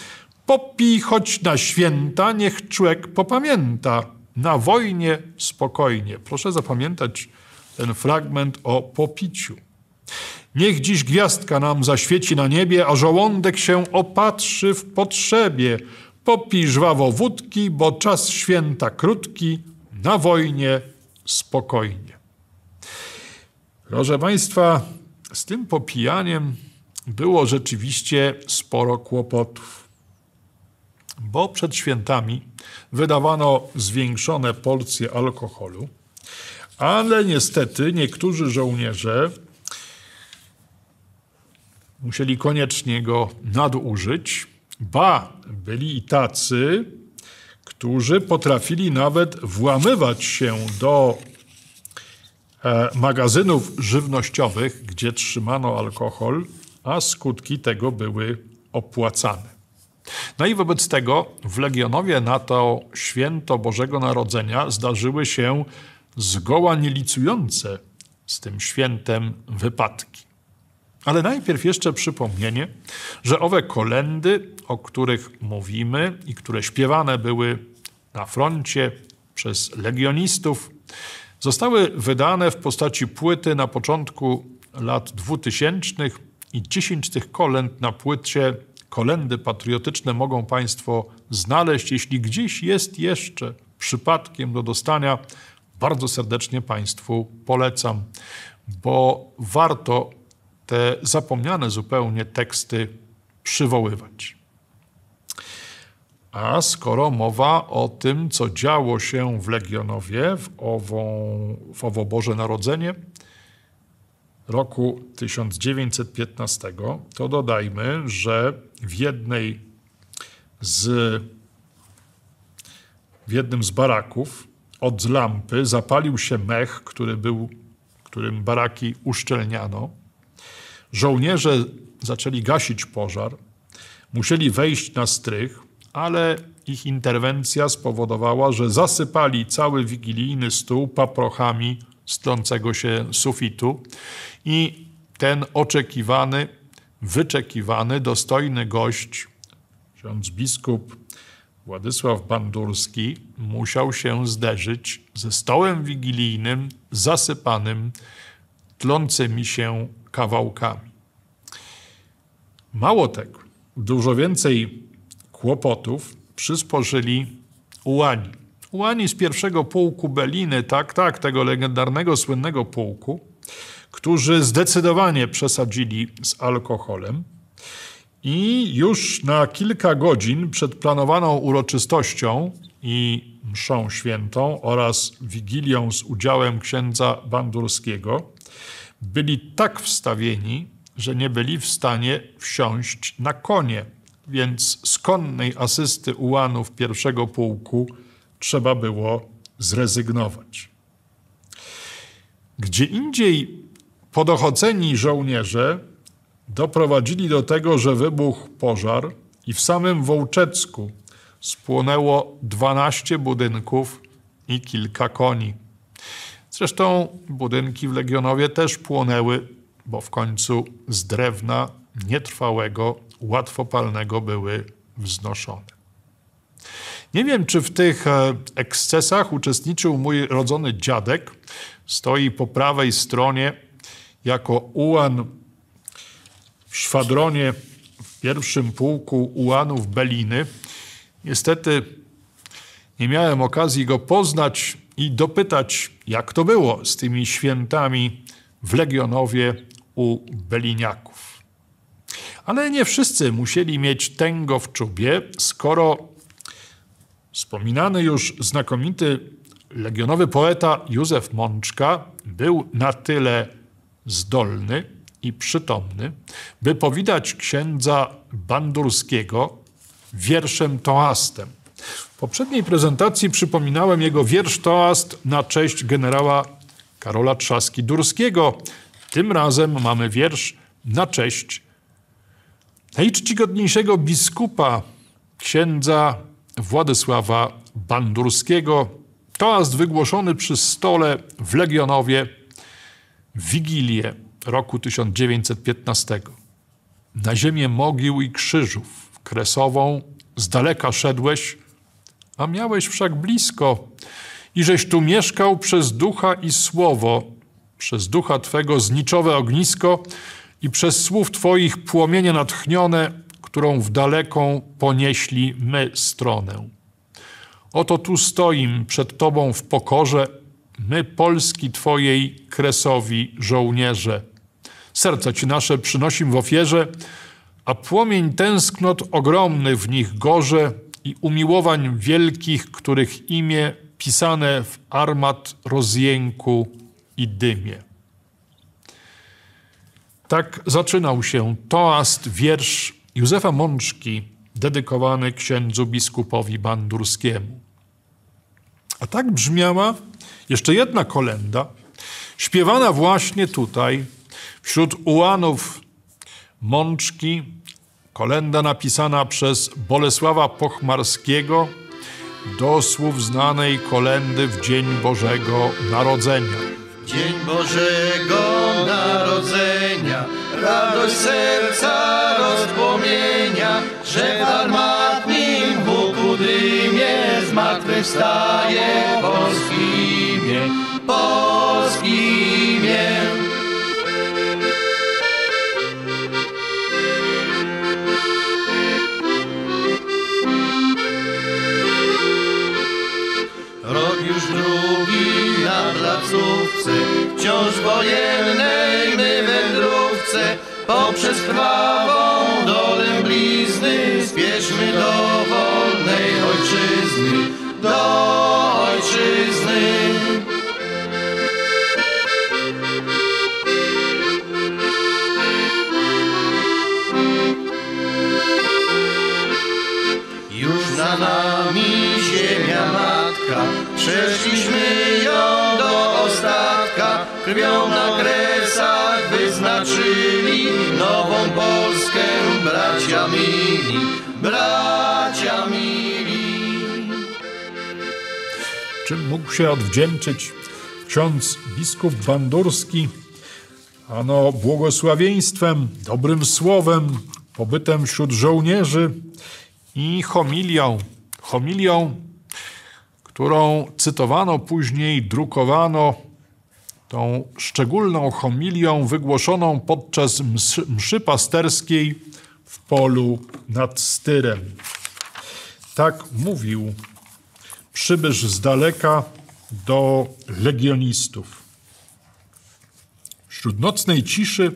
Popij choć na święta, niech człowiek popamięta na wojnie spokojnie. Proszę zapamiętać ten fragment o popiciu. Niech dziś gwiazdka nam zaświeci na niebie, a żołądek się opatrzy w potrzebie. Popij żwawo wódki, bo czas święta krótki, na wojnie spokojnie. Proszę Państwa, z tym popijaniem było rzeczywiście sporo kłopotów bo przed świętami wydawano zwiększone porcje alkoholu, ale niestety niektórzy żołnierze musieli koniecznie go nadużyć. Ba, byli i tacy, którzy potrafili nawet włamywać się do e, magazynów żywnościowych, gdzie trzymano alkohol, a skutki tego były opłacane. No i wobec tego w Legionowie na to święto Bożego Narodzenia zdarzyły się zgoła nielicujące z tym świętem wypadki. Ale najpierw jeszcze przypomnienie, że owe kolendy, o których mówimy i które śpiewane były na froncie przez legionistów, zostały wydane w postaci płyty na początku lat 2000 i 10 tych kolęd na płycie kolendy patriotyczne mogą Państwo znaleźć. Jeśli gdzieś jest jeszcze przypadkiem do dostania, bardzo serdecznie Państwu polecam, bo warto te zapomniane zupełnie teksty przywoływać. A skoro mowa o tym, co działo się w Legionowie w, ową, w owo Boże Narodzenie, roku 1915, to dodajmy, że w jednej z w jednym z baraków od lampy zapalił się mech, który był, którym baraki uszczelniano. Żołnierze zaczęli gasić pożar, musieli wejść na strych, ale ich interwencja spowodowała, że zasypali cały wigilijny stół paprochami strącego się sufitu i ten oczekiwany, wyczekiwany, dostojny gość, ksiądz biskup Władysław Bandurski, musiał się zderzyć ze stołem wigilijnym zasypanym tlącymi się kawałkami. Mało tego, dużo więcej kłopotów przysporzyli ułani. Ułani z pierwszego pułku Beliny, tak, tak, tego legendarnego, słynnego pułku, którzy zdecydowanie przesadzili z alkoholem i już na kilka godzin przed planowaną uroczystością i mszą świętą oraz wigilią z udziałem księdza Bandurskiego byli tak wstawieni, że nie byli w stanie wsiąść na konie, więc z konnej asysty ułanów pierwszego pułku – trzeba było zrezygnować. Gdzie indziej podochodzeni żołnierze doprowadzili do tego, że wybuchł pożar i w samym Wołczecku spłonęło 12 budynków i kilka koni. Zresztą budynki w Legionowie też płonęły, bo w końcu z drewna nietrwałego, łatwopalnego były wznoszone. Nie wiem, czy w tych e, ekscesach uczestniczył mój rodzony dziadek. Stoi po prawej stronie jako ułan w szwadronie w pierwszym pułku ułanów Beliny. Niestety nie miałem okazji go poznać i dopytać, jak to było z tymi świętami w Legionowie u Beliniaków. Ale nie wszyscy musieli mieć tęgo w czubie, skoro Wspominany już znakomity legionowy poeta Józef Mączka był na tyle zdolny i przytomny, by powitać księdza Bandurskiego wierszem toastem. W poprzedniej prezentacji przypominałem jego wiersz toast na cześć generała Karola Trzaski-Durskiego. Tym razem mamy wiersz na cześć najczcigodniejszego biskupa, księdza Władysława Bandurskiego. Toast wygłoszony przy stole w Legionowie w Wigilię roku 1915. Na ziemię mogił i krzyżów kresową z daleka szedłeś, a miałeś wszak blisko i żeś tu mieszkał przez ducha i słowo, przez ducha Twego zniczowe ognisko i przez słów Twoich płomienie natchnione którą w daleką ponieśli my stronę. Oto tu stoim przed Tobą w pokorze, my Polski Twojej kresowi żołnierze. Serca Ci nasze przynosim w ofierze, a płomień tęsknot ogromny w nich gorze i umiłowań wielkich, których imię pisane w armat rozjęku i dymie. Tak zaczynał się toast, wiersz Józefa Mączki dedykowany księdzu biskupowi Bandurskiemu. A tak brzmiała jeszcze jedna kolenda, śpiewana właśnie tutaj, wśród ułanów Mączki, kolenda napisana przez Bolesława Pochmarskiego do słów znanej kolendy w Dzień Bożego Narodzenia. Dzień Bożego Narodzenia radość serca rozpomienia, że w armatnim huku dymie zmartwychwstaje Polski imię, Polski imię. Rok już drugi na placówce, wciąż wojenne poprzez prawą bracia mili, bracia mili. Czym mógł się odwdzięczyć ksiądz biskup Bandurski? Ano błogosławieństwem, dobrym słowem, pobytem wśród żołnierzy i homilią. Homilią, którą cytowano później, drukowano tą szczególną homilią wygłoszoną podczas mszy, mszy pasterskiej w polu nad Styrem. Tak mówił przybysz z daleka do legionistów. Wśród nocnej ciszy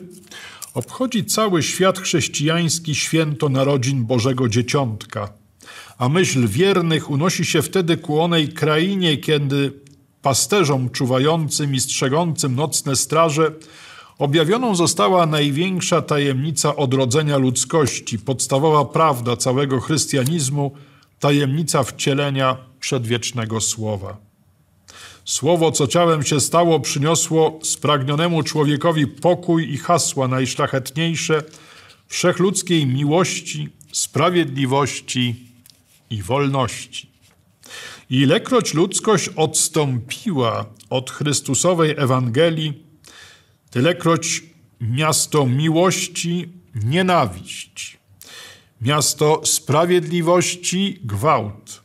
obchodzi cały świat chrześcijański święto narodzin Bożego Dzieciątka, a myśl wiernych unosi się wtedy ku onej krainie, kiedy pasterzom czuwającym i strzegącym nocne straże Objawioną została największa tajemnica odrodzenia ludzkości, podstawowa prawda całego chrystianizmu, tajemnica wcielenia przedwiecznego Słowa. Słowo, co ciałem się stało, przyniosło spragnionemu człowiekowi pokój i hasła najszlachetniejsze wszechludzkiej miłości, sprawiedliwości i wolności. Ilekroć ludzkość odstąpiła od Chrystusowej Ewangelii, tylekroć miasto miłości, nienawiść, miasto sprawiedliwości, gwałt,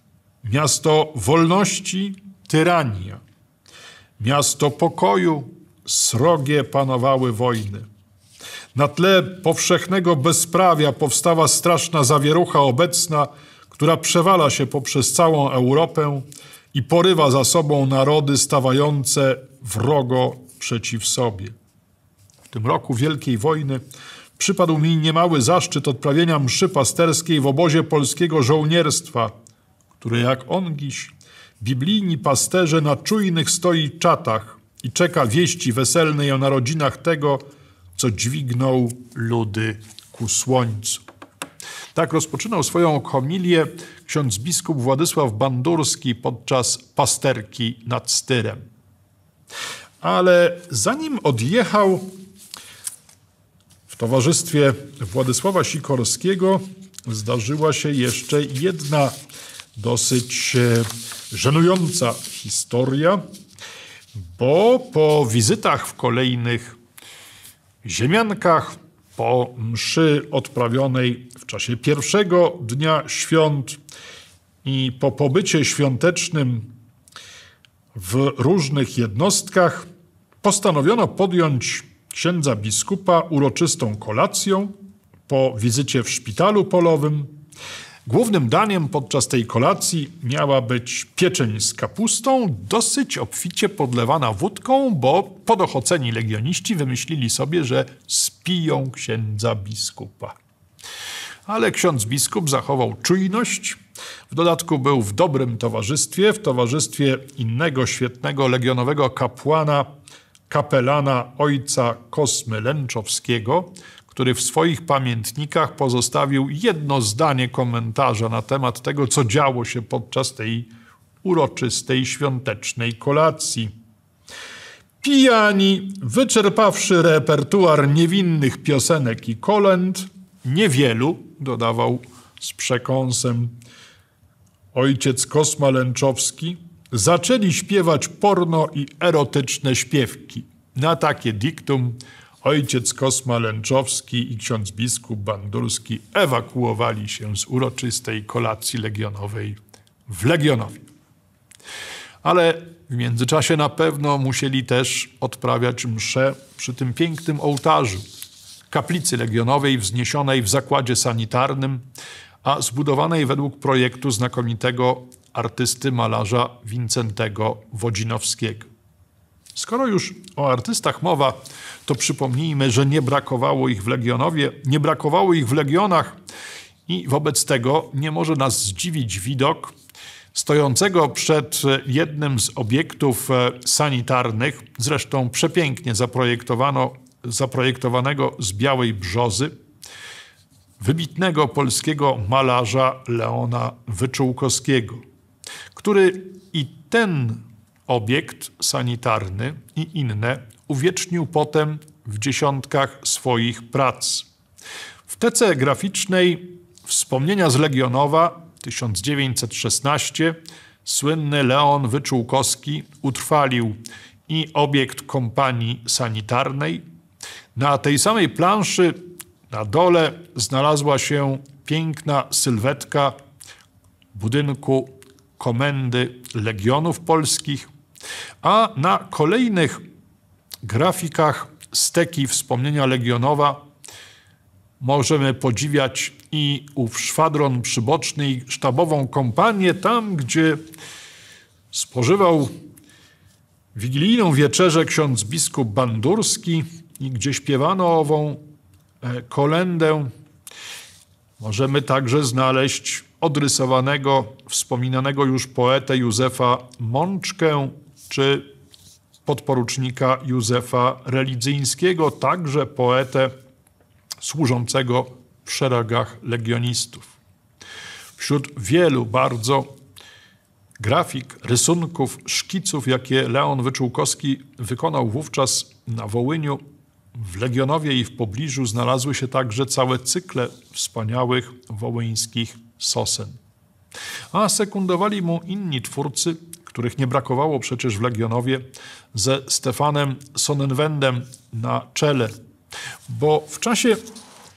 miasto wolności, tyrania, miasto pokoju, srogie panowały wojny. Na tle powszechnego bezprawia powstała straszna zawierucha obecna, która przewala się poprzez całą Europę i porywa za sobą narody stawające wrogo przeciw sobie. W tym roku Wielkiej Wojny przypadł mi niemały zaszczyt odprawienia mszy pasterskiej w obozie polskiego żołnierstwa, które jak on dziś biblijni pasterze na czujnych stoi czatach i czeka wieści weselnej o narodzinach tego, co dźwignął ludy ku słońcu. Tak rozpoczynał swoją homilię ksiądz biskup Władysław Bandurski podczas pasterki nad Styrem. Ale zanim odjechał, towarzystwie Władysława Sikorskiego zdarzyła się jeszcze jedna dosyć e, żenująca historia, bo po wizytach w kolejnych ziemiankach, po mszy odprawionej w czasie pierwszego dnia świąt i po pobycie świątecznym w różnych jednostkach, postanowiono podjąć księdza biskupa uroczystą kolacją po wizycie w szpitalu polowym. Głównym daniem podczas tej kolacji miała być pieczeń z kapustą, dosyć obficie podlewana wódką, bo podochoceni legioniści wymyślili sobie, że spiją księdza biskupa. Ale ksiądz biskup zachował czujność. W dodatku był w dobrym towarzystwie, w towarzystwie innego świetnego legionowego kapłana kapelana ojca Kosmy Lęczowskiego, który w swoich pamiętnikach pozostawił jedno zdanie komentarza na temat tego, co działo się podczas tej uroczystej świątecznej kolacji. Pijani, wyczerpawszy repertuar niewinnych piosenek i kolęd, niewielu, dodawał z przekąsem ojciec Kosma Lęczowski, zaczęli śpiewać porno i erotyczne śpiewki. Na takie diktum ojciec Kosma Lęczowski i ksiądz biskup Bandurski ewakuowali się z uroczystej kolacji legionowej w Legionowie. Ale w międzyczasie na pewno musieli też odprawiać mszę przy tym pięknym ołtarzu kaplicy legionowej wzniesionej w zakładzie sanitarnym, a zbudowanej według projektu znakomitego artysty malarza Wincentego Wodzinowskiego. Skoro już o artystach mowa, to przypomnijmy, że nie brakowało ich w Legionowie, nie brakowało ich w Legionach i wobec tego nie może nas zdziwić widok stojącego przed jednym z obiektów e, sanitarnych, zresztą przepięknie zaprojektowano, zaprojektowanego z białej brzozy, wybitnego polskiego malarza Leona Wyczółkowskiego który i ten obiekt sanitarny i inne uwiecznił potem w dziesiątkach swoich prac. W tece graficznej Wspomnienia z Legionowa 1916 słynny Leon Wyczółkowski utrwalił i obiekt kompanii sanitarnej. Na tej samej planszy na dole znalazła się piękna sylwetka budynku komendy legionów polskich, a na kolejnych grafikach steki wspomnienia legionowa możemy podziwiać i ów szwadron przyboczny i sztabową kompanię tam, gdzie spożywał wigilijną wieczerzę ksiądz biskup Bandurski i gdzie śpiewano ową e, kolendę możemy także znaleźć odrysowanego, wspominanego już poetę Józefa Mączkę czy podporucznika Józefa Relidzyńskiego, także poetę służącego w szeregach legionistów. Wśród wielu bardzo grafik, rysunków, szkiców, jakie Leon Wyczółkowski wykonał wówczas na Wołyniu, w Legionowie i w pobliżu znalazły się także całe cykle wspaniałych wołyńskich sosen. A sekundowali mu inni twórcy, których nie brakowało przecież w Legionowie, ze Stefanem Sonnenwendem na czele. Bo w czasie,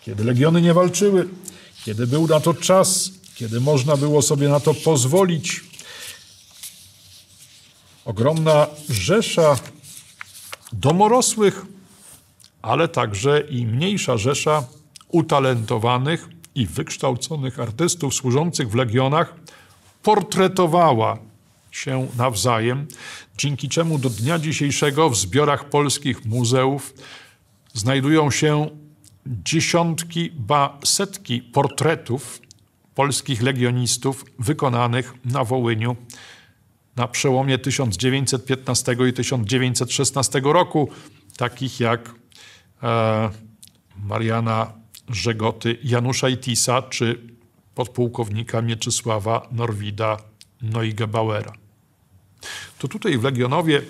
kiedy legiony nie walczyły, kiedy był na to czas, kiedy można było sobie na to pozwolić, ogromna rzesza domorosłych ale także i mniejsza rzesza utalentowanych i wykształconych artystów służących w legionach portretowała się nawzajem, dzięki czemu do dnia dzisiejszego w zbiorach polskich muzeów znajdują się dziesiątki, ba setki portretów polskich legionistów wykonanych na Wołyniu na przełomie 1915 i 1916 roku, takich jak E, Mariana Żegoty, Janusza Itisa czy podpułkownika Mieczysława Norwida Neugebauera. To tutaj w Legionowie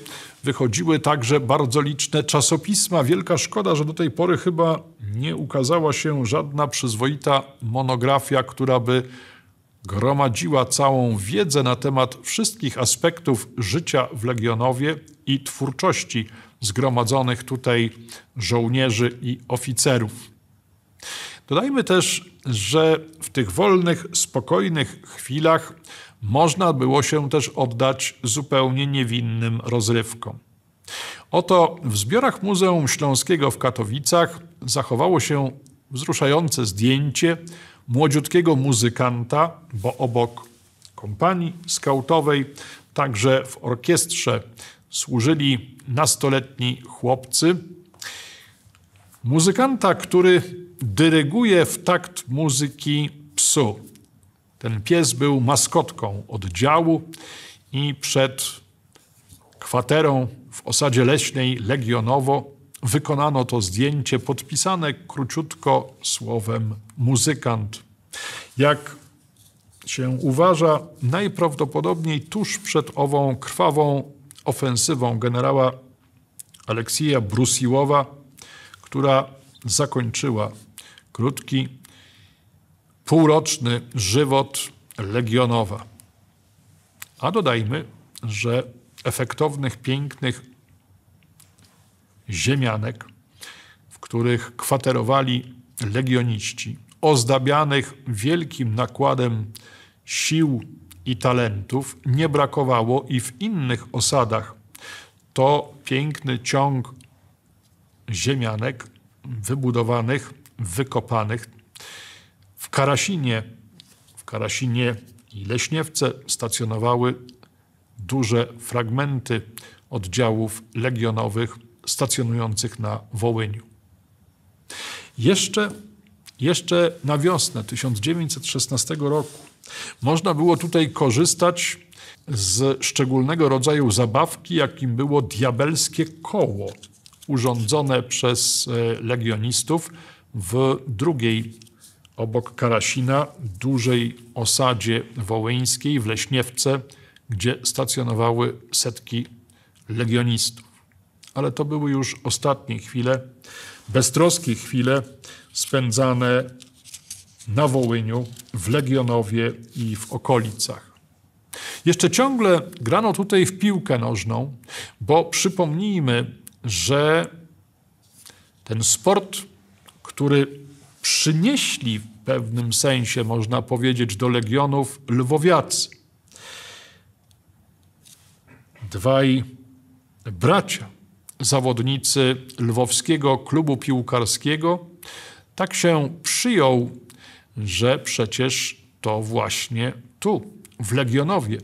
wychodziły także bardzo liczne czasopisma. Wielka szkoda, że do tej pory chyba nie ukazała się żadna przyzwoita monografia, która by gromadziła całą wiedzę na temat wszystkich aspektów życia w Legionowie i twórczości zgromadzonych tutaj żołnierzy i oficerów. Dodajmy też, że w tych wolnych, spokojnych chwilach można było się też oddać zupełnie niewinnym rozrywkom. Oto w zbiorach Muzeum Śląskiego w Katowicach zachowało się wzruszające zdjęcie młodziutkiego muzykanta, bo obok kompanii skautowej, także w orkiestrze służyli nastoletni chłopcy. Muzykanta, który dyryguje w takt muzyki psu. Ten pies był maskotką oddziału i przed kwaterą w osadzie leśnej Legionowo wykonano to zdjęcie podpisane króciutko słowem muzykant. Jak się uważa, najprawdopodobniej tuż przed ową krwawą ofensywą generała Aleksieja Brusiłowa, która zakończyła krótki, półroczny żywot Legionowa. A dodajmy, że efektownych, pięknych ziemianek, w których kwaterowali legioniści, ozdabianych wielkim nakładem sił i talentów nie brakowało i w innych osadach. To piękny ciąg ziemianek wybudowanych, wykopanych. W Karasinie, w Karasinie i Leśniewce stacjonowały duże fragmenty oddziałów legionowych stacjonujących na Wołyniu. Jeszcze, jeszcze na wiosnę 1916 roku można było tutaj korzystać z szczególnego rodzaju zabawki, jakim było diabelskie koło, urządzone przez e, legionistów w drugiej obok Karasina dużej osadzie wołyńskiej w Leśniewce, gdzie stacjonowały setki legionistów. Ale to były już ostatnie chwile, beztroskie chwile spędzane na Wołyniu, w Legionowie i w okolicach. Jeszcze ciągle grano tutaj w piłkę nożną, bo przypomnijmy, że ten sport, który przynieśli w pewnym sensie, można powiedzieć, do legionów lwowiacy. Dwaj bracia, zawodnicy lwowskiego klubu piłkarskiego, tak się przyjął że przecież to właśnie tu, w Legionowie,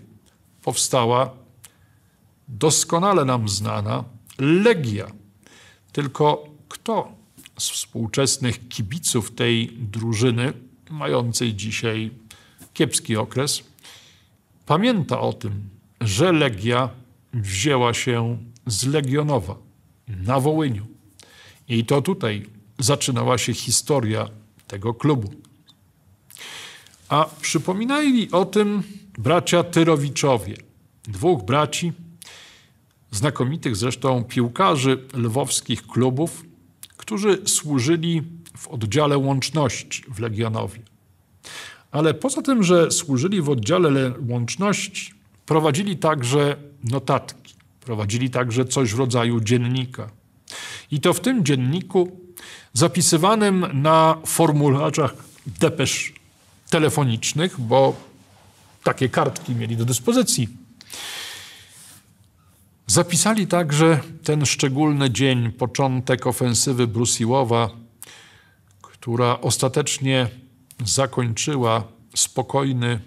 powstała doskonale nam znana Legia. Tylko kto z współczesnych kibiców tej drużyny, mającej dzisiaj kiepski okres, pamięta o tym, że Legia wzięła się z Legionowa na Wołyniu. I to tutaj zaczynała się historia tego klubu. A przypominali o tym bracia Tyrowiczowie, dwóch braci, znakomitych zresztą piłkarzy lwowskich klubów, którzy służyli w oddziale łączności w Legionowie. Ale poza tym, że służyli w oddziale łączności, prowadzili także notatki, prowadzili także coś w rodzaju dziennika. I to w tym dzienniku, zapisywanym na formularzach depesz telefonicznych, bo takie kartki mieli do dyspozycji. Zapisali także ten szczególny dzień, początek ofensywy Brusiłowa, która ostatecznie zakończyła spokojny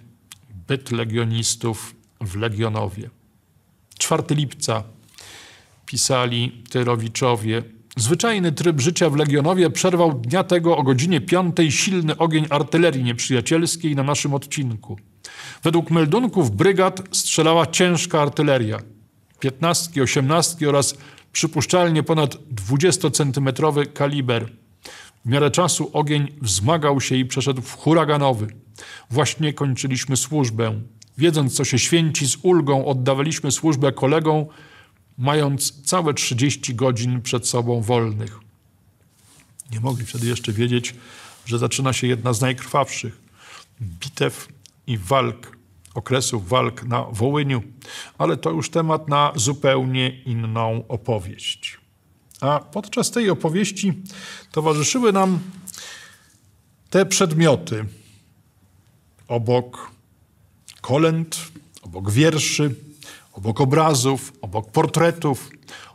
byt legionistów w Legionowie. 4 lipca pisali Tyrowiczowie Zwyczajny tryb życia w Legionowie przerwał dnia tego o godzinie piątej silny ogień artylerii nieprzyjacielskiej na naszym odcinku. Według meldunków brygad strzelała ciężka artyleria. Piętnastki, osiemnastki oraz przypuszczalnie ponad 20-centymetrowy kaliber. W miarę czasu ogień wzmagał się i przeszedł w huraganowy. Właśnie kończyliśmy służbę. Wiedząc, co się święci, z ulgą oddawaliśmy służbę kolegom, mając całe 30 godzin przed sobą wolnych. Nie mogli wtedy jeszcze wiedzieć, że zaczyna się jedna z najkrwawszych bitew i walk, okresów walk na Wołyniu, ale to już temat na zupełnie inną opowieść. A podczas tej opowieści towarzyszyły nam te przedmioty obok kolęd, obok wierszy, obok obrazów, obok portretów,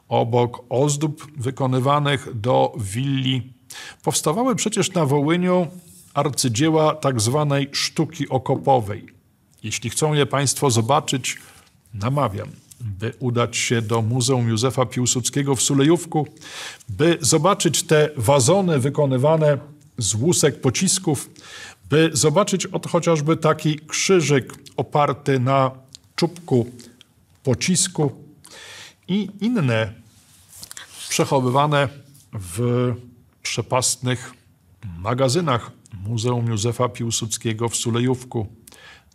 obok ozdób wykonywanych do willi, powstawały przecież na Wołyniu arcydzieła tak zwanej sztuki okopowej. Jeśli chcą je Państwo zobaczyć, namawiam, by udać się do Muzeum Józefa Piłsudskiego w Sulejówku, by zobaczyć te wazony wykonywane z łusek pocisków, by zobaczyć od chociażby taki krzyżyk oparty na czubku pocisku i inne przechowywane w przepastnych magazynach Muzeum Józefa Piłsudskiego w Sulejówku.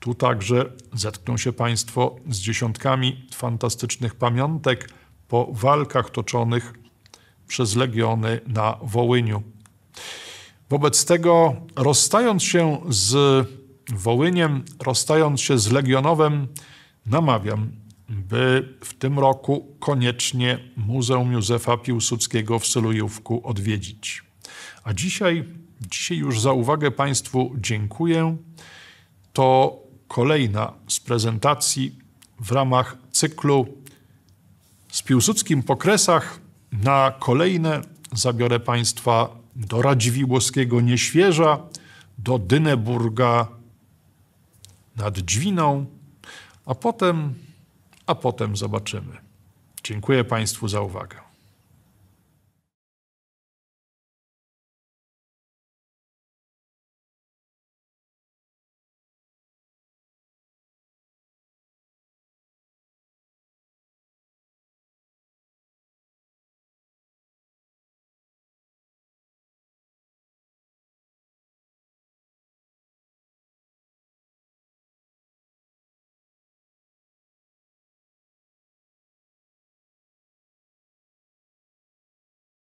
Tu także zetkną się Państwo z dziesiątkami fantastycznych pamiątek po walkach toczonych przez legiony na Wołyniu. Wobec tego, rozstając się z Wołyniem, rozstając się z legionowem, namawiam by w tym roku koniecznie Muzeum Józefa Piłsudskiego w Sylujówku odwiedzić. A dzisiaj, dzisiaj już za uwagę Państwu dziękuję. To kolejna z prezentacji w ramach cyklu z Piłsudskim po kresach. Na kolejne zabiorę Państwa do Radziwiłowskiego Nieświeża, do Dyneburga nad Dźwiną, a potem a potem zobaczymy. Dziękuję Państwu za uwagę.